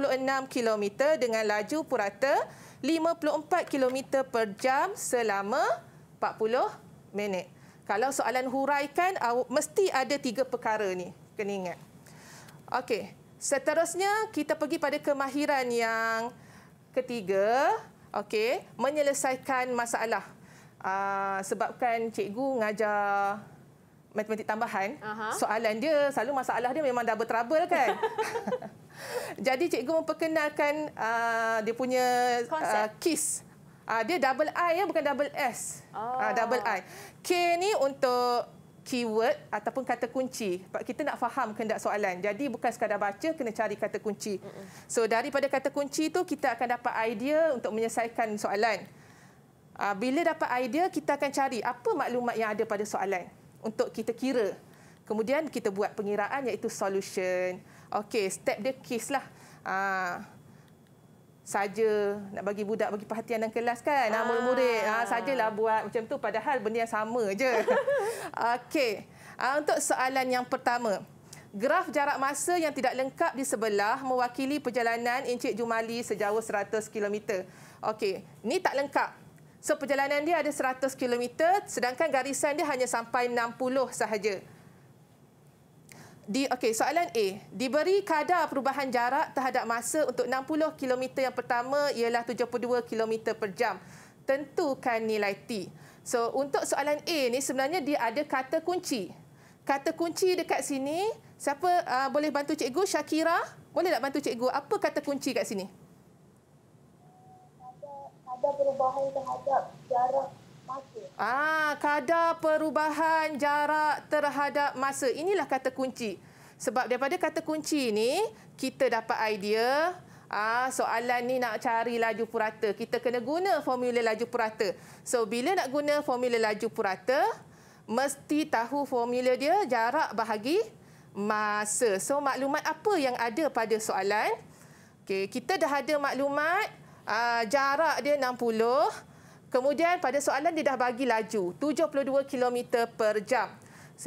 km dengan laju purata 54 km per jam selama 40 minit. Kalau soalan huraikan, mesti ada tiga perkara ni. Kena ingat. Okey, Seterusnya kita pergi pada kemahiran yang ketiga, okey, menyelesaikan masalah. Uh, sebabkan cikgu ngajar matematik tambahan, Aha. soalan dia selalu masalah dia memang double lah trouble kan. Jadi cikgu memperkenalkan uh, dia punya uh, kiss. Uh, dia double I ya bukan double S. Ah, oh. Uh, double I. K ni untuk keyword ataupun kata kunci. Sebab kita nak faham kehendak soalan. Jadi bukan sekadar baca, kena cari kata kunci. So daripada kata kunci tu kita akan dapat idea untuk menyelesaikan soalan. Ah, bila dapat idea, kita akan cari apa maklumat yang ada pada soalan untuk kita kira. Kemudian kita buat pengiraan iaitu solution. Okey, step the case lah. Ah, saja nak bagi budak bagi perhatian dalam kelas kan ah. murid-murid ah, ah, sajalah buat macam tu padahal benda yang sama je okey ah, untuk soalan yang pertama Graf jarak masa yang tidak lengkap di sebelah mewakili perjalanan Encik Jumali sejauh 100 km. Okey, ni tak lengkap. So perjalanan dia ada 100 km sedangkan garisan dia hanya sampai 60 sahaja di okey soalan A diberi kadar perubahan jarak terhadap masa untuk 60 km yang pertama ialah 72 km per jam tentukan nilai T so untuk soalan A ni sebenarnya dia ada kata kunci kata kunci dekat sini siapa uh, boleh bantu cikgu Shakira boleh tak bantu cikgu apa kata kunci kat sini ada, ada perubahan terhadap jarak Ah, kadar perubahan jarak terhadap masa. Inilah kata kunci. Sebab daripada kata kunci ini, kita dapat idea Ah, soalan ni nak cari laju purata. Kita kena guna formula laju purata. So bila nak guna formula laju purata, mesti tahu formula dia jarak bahagi masa. So maklumat apa yang ada pada soalan? Okey, kita dah ada maklumat uh, jarak dia 60, Kemudian pada soalan dia dah bagi laju 72 km per jam.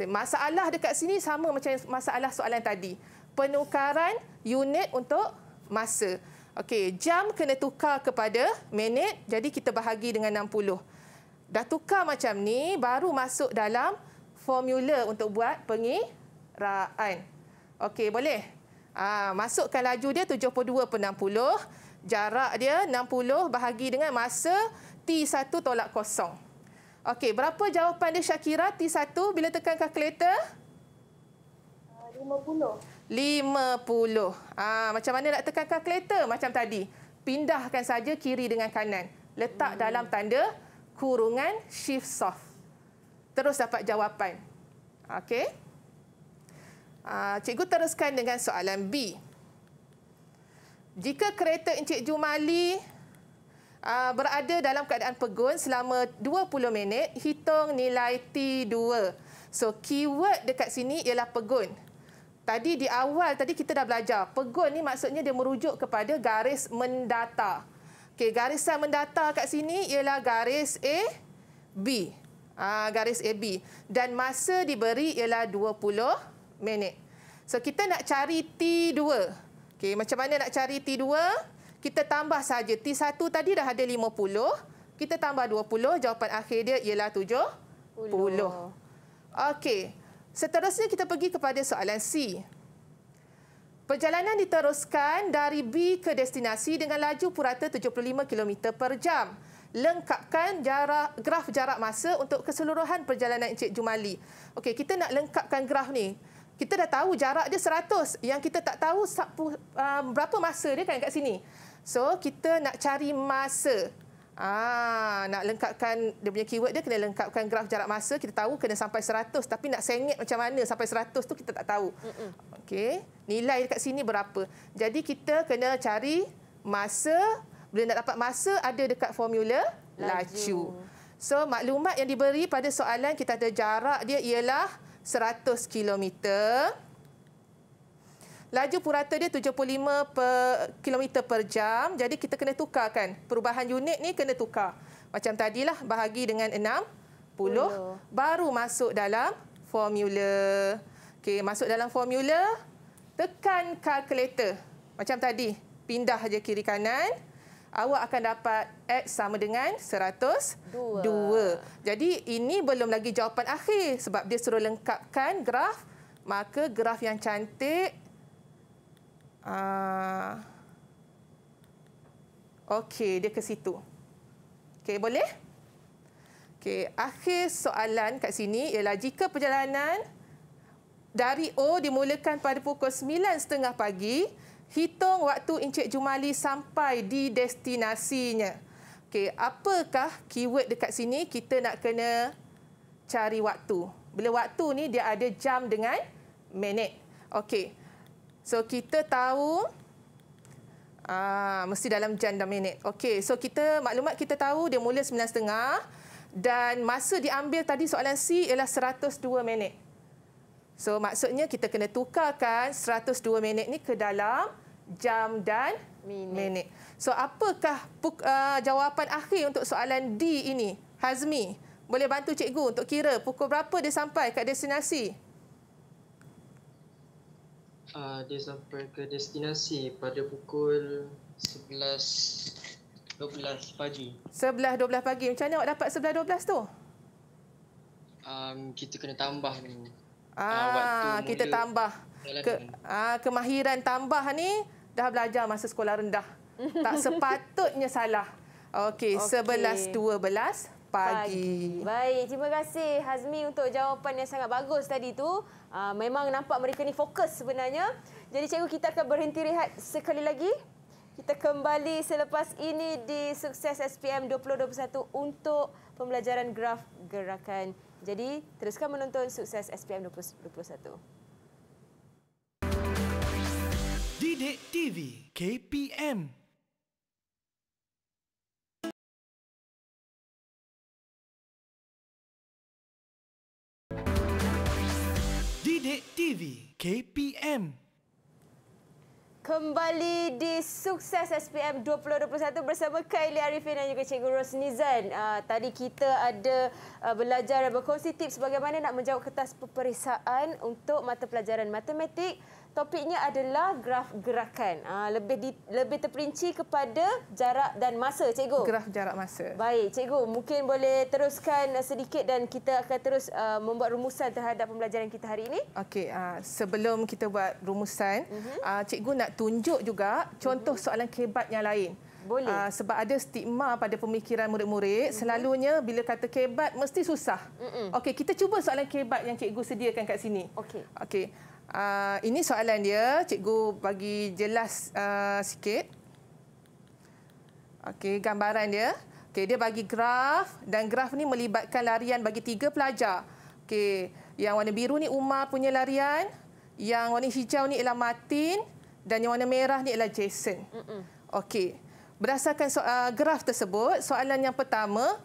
Masalah dekat sini sama macam masalah soalan tadi. Penukaran unit untuk masa. Okey, jam kena tukar kepada minit. Jadi kita bahagi dengan 60. Dah tukar macam ni baru masuk dalam formula untuk buat pengiraan. Okey, boleh? Ah, ha, masukkan laju dia 72/60, jarak dia 60 bahagi dengan masa T1 tolak kosong. Okey, berapa jawapan dia Shakira T1 bila tekan kalkulator? 50. 50. Ah, macam mana nak tekan kalkulator macam tadi? Pindahkan saja kiri dengan kanan. Letak hmm. dalam tanda kurungan shift soft. Terus dapat jawapan. Okey. Ah, cikgu teruskan dengan soalan B. Jika kereta Encik Jumali Ah, berada dalam keadaan pegun selama 20 minit, hitung nilai T2. So keyword dekat sini ialah pegun. Tadi di awal tadi kita dah belajar. Pegun ni maksudnya dia merujuk kepada garis mendata. Okay, garisan mendata kat sini ialah garis A B. Aa, ah, garis b. dan masa diberi ialah 20 minit. So kita nak cari T2. Okay, macam mana nak cari T2? kita tambah saja T1 tadi dah ada 50, kita tambah 20, jawapan akhir dia ialah 70. Okey. Seterusnya kita pergi kepada soalan C. Perjalanan diteruskan dari B ke destinasi dengan laju purata 75 km per jam. Lengkapkan jarak, graf jarak masa untuk keseluruhan perjalanan Encik Jumali. Okey, kita nak lengkapkan graf ni. Kita dah tahu jarak dia 100. Yang kita tak tahu ah, berapa masa dia kan kat sini. So kita nak cari masa. Ah, nak lengkapkan dia punya keyword dia kena lengkapkan graf jarak masa. Kita tahu kena sampai 100 tapi nak sengit macam mana sampai 100 tu kita tak tahu. Okey. Nilai dekat sini berapa? Jadi kita kena cari masa. Bila nak dapat masa ada dekat formula laju. So maklumat yang diberi pada soalan kita ada jarak dia ialah 100 kilometer laju purata dia 75 per km per jam. Jadi kita kena tukar kan. Perubahan unit ni kena tukar. Macam tadilah bahagi dengan 60 oh. baru masuk dalam formula. Okay, masuk dalam formula. Tekan kalkulator. Macam tadi, pindah aja kiri kanan. Awak akan dapat X sama dengan 102. Jadi ini belum lagi jawapan akhir sebab dia suruh lengkapkan graf. Maka graf yang cantik Ah. Okey, dia ke situ. Okey, boleh? Okey, akhir soalan kat sini ialah jika perjalanan dari O dimulakan pada pukul 9.30 pagi, hitung waktu Encik Jumali sampai di destinasinya. Okey, apakah keyword dekat sini kita nak kena cari waktu? Bila waktu ni dia ada jam dengan minit. Okey, So kita tahu ah mesti dalam jam dan minit. Okey, so kita maklumat kita tahu dia mula 9.30 dan masa diambil tadi soalan C ialah 102 minit. So maksudnya kita kena tukarkan 102 minit ni ke dalam jam dan minit. minit. So apakah uh, jawapan akhir untuk soalan D ini? Hazmi, boleh bantu cikgu untuk kira pukul berapa dia sampai kat destinasi? uh, dia sampai ke destinasi pada pukul 11 12 pagi. 11 12 pagi. Macam mana awak dapat 11 12 tu? Um, kita kena tambah ni. Ah, uh, kita tambah. Ke, ah, kemahiran tambah ni dah belajar masa sekolah rendah. tak sepatutnya salah. Okey, okay. 11 12 pagi. Baik, terima kasih Hazmi untuk jawapan yang sangat bagus tadi tu. Ah, memang nampak mereka ni fokus sebenarnya. Jadi cikgu kita akan berhenti rehat sekali lagi. Kita kembali selepas ini di Sukses SPM 2021 untuk pembelajaran graf gerakan. Jadi teruskan menonton Sukses SPM 2021. Didik TV KPM Cik TV KPM Kembali di Sukses SPM 2021 bersama Kaili Arifin dan juga Cikgu Rosnizan. Uh, tadi kita ada uh, belajar dan berkongsi tips bagaimana nak menjawab kertas peperiksaan untuk mata pelajaran matematik topiknya adalah graf gerakan. Ah lebih di, lebih terperinci kepada jarak dan masa, cikgu. Graf jarak masa. Baik, cikgu, mungkin boleh teruskan sedikit dan kita akan terus uh, membuat rumusan terhadap pembelajaran kita hari ini. Okey, uh, sebelum kita buat rumusan, uh -huh. uh, cikgu nak tunjuk juga contoh uh mhm. -huh. soalan kebat yang lain. Boleh. Uh, sebab ada stigma pada pemikiran murid-murid, uh mhm. -huh. selalunya bila kata kebat mesti susah. Uh -huh. Okey, kita cuba soalan kebat yang cikgu sediakan kat sini. Okey. Okey. Ah, ini soalan dia, cikgu bagi jelas uh, sikit. Okey, gambaran dia. Okey, dia bagi graf dan graf ni melibatkan larian bagi tiga pelajar. Okey, yang warna biru ni Umar punya larian, yang warna hijau ni ialah Martin dan yang warna merah ni ialah Jason. Okey. Berdasarkan soal, uh, graf tersebut, soalan yang pertama,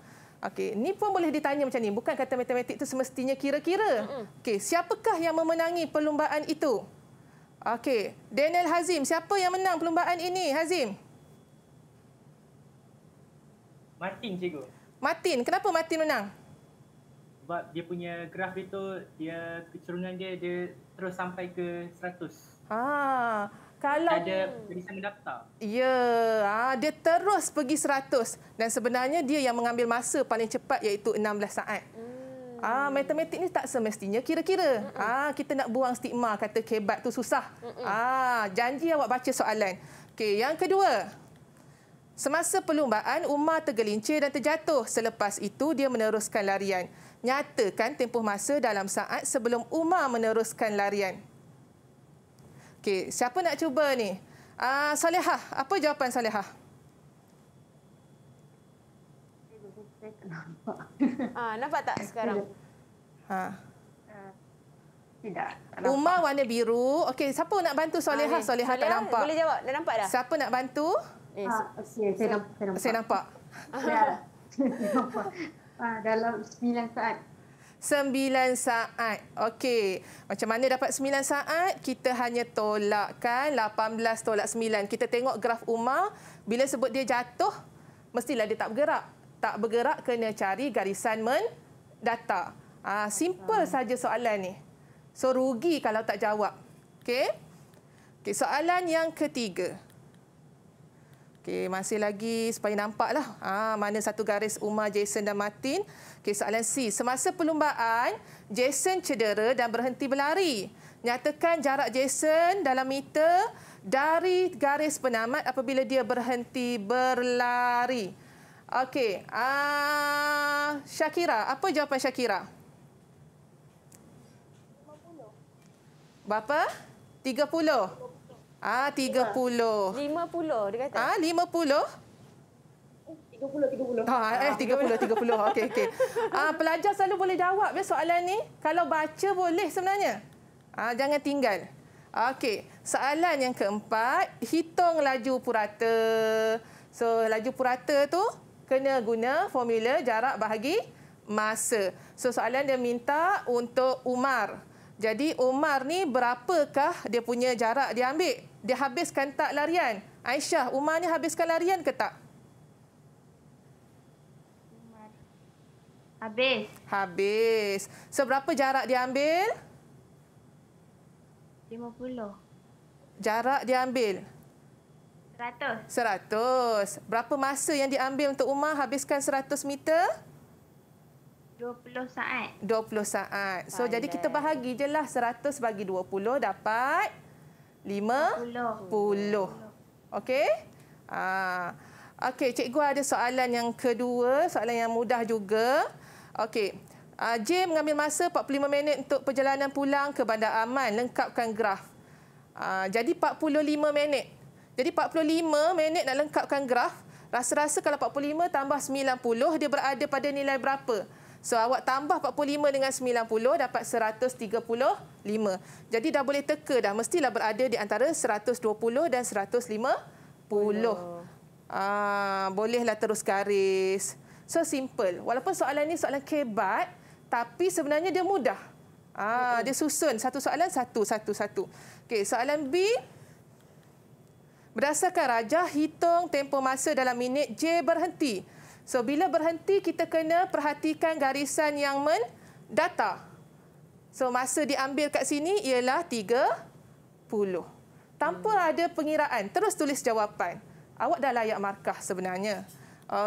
Okey, ni pun boleh ditanya macam ni. Bukan kata matematik itu semestinya kira-kira. Okey, siapakah yang memenangi perlumbaan itu? Okey, Daniel Hazim, siapa yang menang perlumbaan ini, Hazim? Martin cikgu. Martin, kenapa Martin menang? Sebab dia punya graf itu, dia kecerungan dia dia terus sampai ke 100. Ah. Kalau ada perisai mendaftar. Ya, ah dia terus pergi 100 dan sebenarnya dia yang mengambil masa paling cepat iaitu 16 saat. Ah matematik ni tak semestinya kira-kira. Mm-mm. Ah kita nak buang stigma kata kebat tu susah. Mm-mm. Ah janji awak baca soalan. Okey, yang kedua. Semasa perlumbaan Uma tergelincir dan terjatuh. Selepas itu dia meneruskan larian. Nyatakan tempoh masa dalam saat sebelum Uma meneruskan larian. Okey, siapa nak cuba ni? Ah, uh, Salihah, apa jawapan Salihah? Ah, nampak tak sekarang? Ha. Ah, tidak. Umar warna biru. Okey, siapa nak bantu Salihah? Ah, Salihah tak Soleha, nampak. Boleh jawab. Dah nampak dah. Siapa nak bantu? Eh, ah, okay. saya, saya nampak. Saya nampak. Ya. Ah, dalam 9 saat. Sembilan saat. Okey. Macam mana dapat sembilan saat? Kita hanya tolakkan. Lapan belas tolak sembilan. Kita tengok graf Umar. Bila sebut dia jatuh, mestilah dia tak bergerak. Tak bergerak, kena cari garisan mendata. Ha, ah, simple ha. saja soalan ni. So, rugi kalau tak jawab. Okey. Okay, soalan yang ketiga. Okey, masih lagi supaya nampaklah ha, mana satu garis Uma Jason dan Martin. Okey, soalan C. Semasa perlumbaan, Jason cedera dan berhenti berlari. Nyatakan jarak Jason dalam meter dari garis penamat apabila dia berhenti berlari. Okey, uh, Shakira, apa jawapan Shakira? 50. Berapa? 30. Ah 30. 50 dia kata. Ah 50? 30 30. Ha eh 30 ah, 30. Okey okey. Ah pelajar selalu boleh jawab ya soalan ni. Kalau baca boleh sebenarnya. Ah jangan tinggal. Okey. Soalan yang keempat, hitung laju purata. So laju purata tu kena guna formula jarak bahagi masa. So soalan dia minta untuk Umar. Jadi Umar ni berapakah dia punya jarak dia ambil? dia habiskan tak larian? Aisyah, Umar ni habiskan larian ke tak? Habis. Habis. Seberapa jarak dia ambil? 50. Jarak dia ambil? 100. 100. Berapa masa yang diambil untuk Umar habiskan 100 meter? 20 saat. 20 saat. So Bala. jadi kita bahagi je lah 100 bagi 20 dapat lima puluh. Okey? Ah, okey, cikgu ada soalan yang kedua, soalan yang mudah juga. Okey, uh, Jim mengambil masa 45 minit untuk perjalanan pulang ke Bandar Aman. Lengkapkan graf. Uh, jadi 45 minit. Jadi 45 minit nak lengkapkan graf. Rasa-rasa kalau 45 tambah 90, dia berada pada nilai Berapa? So awak tambah 45 dengan 90 dapat 135. Jadi dah boleh teka dah mestilah berada di antara 120 dan 150. Oh. Ah bolehlah terus garis. So simple. Walaupun soalan ni soalan kebat tapi sebenarnya dia mudah. Ah oh. dia susun satu soalan satu satu satu. Okey, soalan B Berdasarkan rajah, hitung tempoh masa dalam minit J berhenti. So bila berhenti kita kena perhatikan garisan yang mendata. So masa diambil kat sini ialah 30. Tanpa hmm. ada pengiraan, terus tulis jawapan. Awak dah layak markah sebenarnya.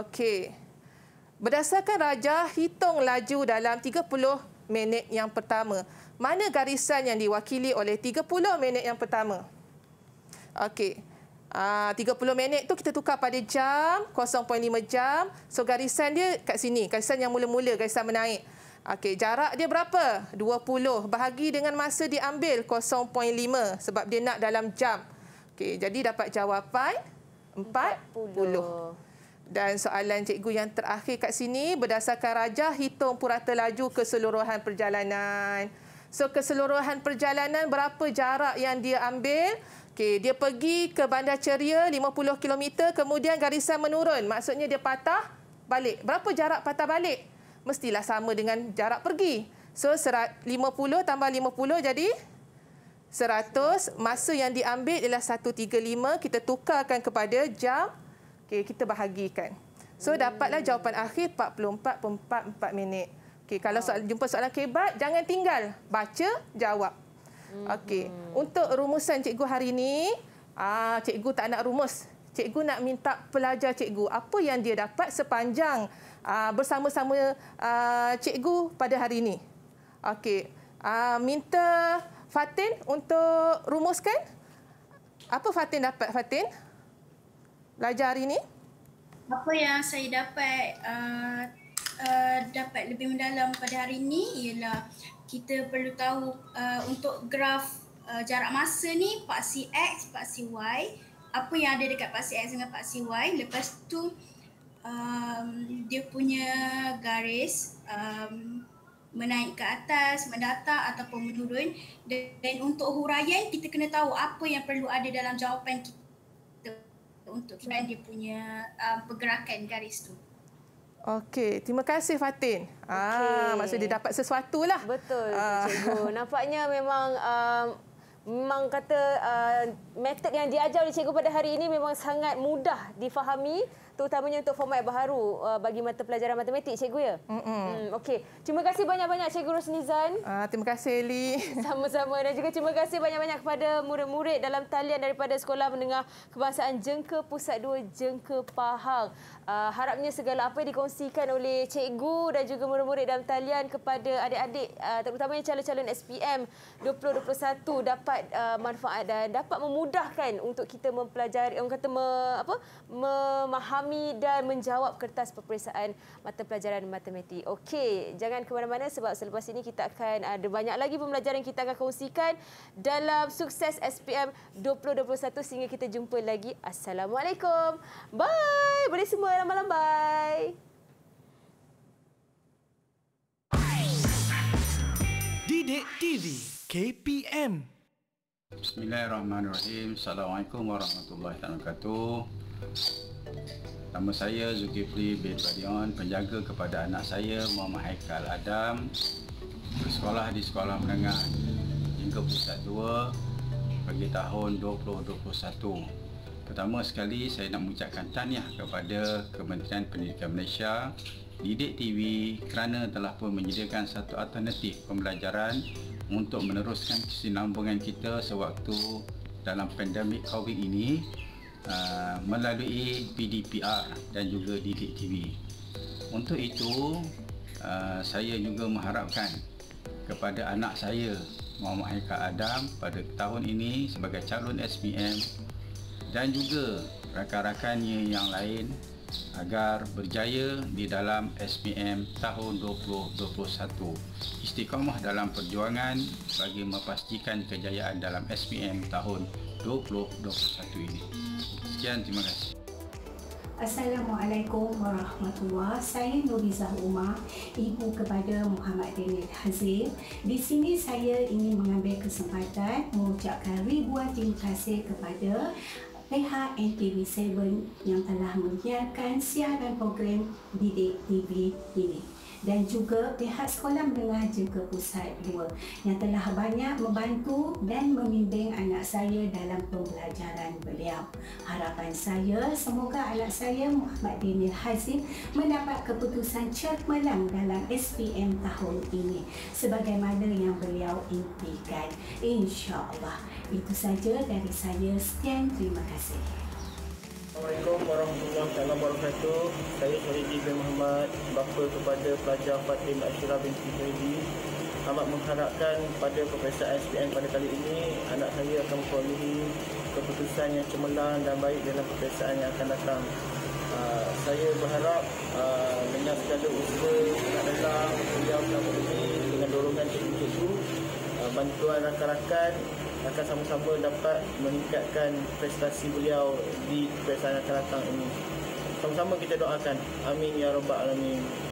Okey. Berdasarkan raja hitung laju dalam 30 minit yang pertama. Mana garisan yang diwakili oleh 30 minit yang pertama? Okey. 30 ah, minit tu kita tukar pada jam 0.5 jam. So garisan dia kat sini, garisan yang mula-mula garisan menaik. Okey, jarak dia berapa? 20 bahagi dengan masa diambil 0.5 sebab dia nak dalam jam. Okey, jadi dapat jawapan 40. Dan soalan cikgu yang terakhir kat sini berdasarkan rajah hitung purata laju keseluruhan perjalanan. So keseluruhan perjalanan berapa jarak yang dia ambil? Okey, dia pergi ke Bandar Ceria 50 km, kemudian garisan menurun. Maksudnya dia patah balik. Berapa jarak patah balik? Mestilah sama dengan jarak pergi. So 50 tambah 50 jadi 100. Masa yang diambil ialah 135. Kita tukarkan kepada jam. Okey, kita bahagikan. So dapatlah jawapan akhir 44.44 minit. Okey, kalau soal, jumpa soalan kebat, jangan tinggal. Baca, jawab. Okey, untuk rumusan cikgu hari ini, ah, cikgu tak nak rumus. Cikgu nak minta pelajar cikgu apa yang dia dapat sepanjang ah, bersama-sama ah, cikgu pada hari ini. Okey, ah, minta Fatin untuk rumuskan. Apa Fatin dapat, Fatin? Belajar hari ini? Apa yang saya dapat uh, Eh, dapat lebih mendalam pada hari ini ialah kita perlu tahu uh, untuk graf uh, jarak masa ni paksi X, paksi Y apa yang ada dekat paksi X dengan paksi Y lepas tu um, dia punya garis um, menaik ke atas, mendata ataupun menurun dan, dan untuk huraian kita kena tahu apa yang perlu ada dalam jawapan kita untuk kita dia punya um, pergerakan garis tu. Okay. Okey, terima kasih Fatin. Okay. Ah, maksud dia dapat sesuatu lah. Betul, ah. cikgu. Nampaknya memang um, memang kata uh, metod yang diajar oleh cikgu pada hari ini memang sangat mudah difahami terutamanya untuk format baru uh, bagi mata pelajaran matematik cikgu ya. Mm-hmm. Hmm okey. Terima kasih banyak-banyak cikgu Rosnizan. Uh, terima kasih Li. Sama-sama dan juga terima kasih banyak-banyak kepada murid-murid dalam talian daripada Sekolah Menengah Kebangsaan Jengke Pusat 2 Jengke Pahang. Uh, harapnya segala apa yang dikongsikan oleh cikgu dan juga murid-murid dalam talian kepada adik-adik uh, terutamanya calon-calon SPM 2021 dapat uh, manfaat dan dapat memudahkan untuk kita mempelajari orang kata me, apa memahami memahami dan menjawab kertas peperiksaan mata pelajaran matematik. Okey, jangan ke mana-mana sebab selepas ini kita akan ada banyak lagi pembelajaran kita akan kongsikan dalam sukses SPM 2021 sehingga kita jumpa lagi. Assalamualaikum. Bye. Boleh semua malam-malam. Bye. Didik TV KPM Bismillahirrahmanirrahim Assalamualaikum warahmatullahi wabarakatuh Nama saya Zulkifli bin Badion, penjaga kepada anak saya Muhammad Haikal Adam. bersekolah di Sekolah Menengah Lingga Pusat 2 bagi tahun 2021. Pertama sekali saya nak mengucapkan tahniah kepada Kementerian Pendidikan Malaysia Didik TV kerana telah pun menyediakan satu alternatif pembelajaran untuk meneruskan kesinambungan kita sewaktu dalam pandemik COVID ini Uh, melalui PDPR dan juga Didik TV. Untuk itu, uh, saya juga mengharapkan kepada anak saya Muhammad Haikal Adam pada tahun ini sebagai calon SPM dan juga rakan-rakannya yang lain agar berjaya di dalam SPM tahun 2021 istiqamah dalam perjuangan bagi memastikan kejayaan dalam SPM tahun 2021 ini. Sekian, terima kasih. Assalamualaikum warahmatullahi Saya Nuriza Umar, ibu kepada Muhammad Daniel Hazir. Di sini saya ingin mengambil kesempatan mengucapkan ribuan terima kasih kepada pihak NTV7 yang telah menyiarkan siaran program Didik TV ini dan juga pihak sekolah menengah juga pusat 2 yang telah banyak membantu dan membimbing anak saya dalam pembelajaran beliau. Harapan saya semoga anak saya Muhammad Daniel Hazim mendapat keputusan cermelang dalam SPM tahun ini sebagaimana yang beliau impikan. InsyaAllah. Itu saja dari saya. Sekian terima kasih. Assalamualaikum warahmatullahi wabarakatuh. Saya Syahidi bin Muhammad, bapa kepada pelajar Fatim Ashira bin Syahidi. Amat mengharapkan pada Profesor SPM pada kali ini, anak saya akan memperolehi keputusan yang cemerlang dan baik dalam peperiksaan yang akan datang. Ah, saya berharap uh, dengan segala usaha yang datang, beliau akan memperolehi dengan dorongan cikgu-cikgu, ah, bantuan rakan-rakan akan sama-sama dapat meningkatkan prestasi beliau di persaingan akan datang ini. Sama-sama kita doakan. Amin ya rabbal alamin.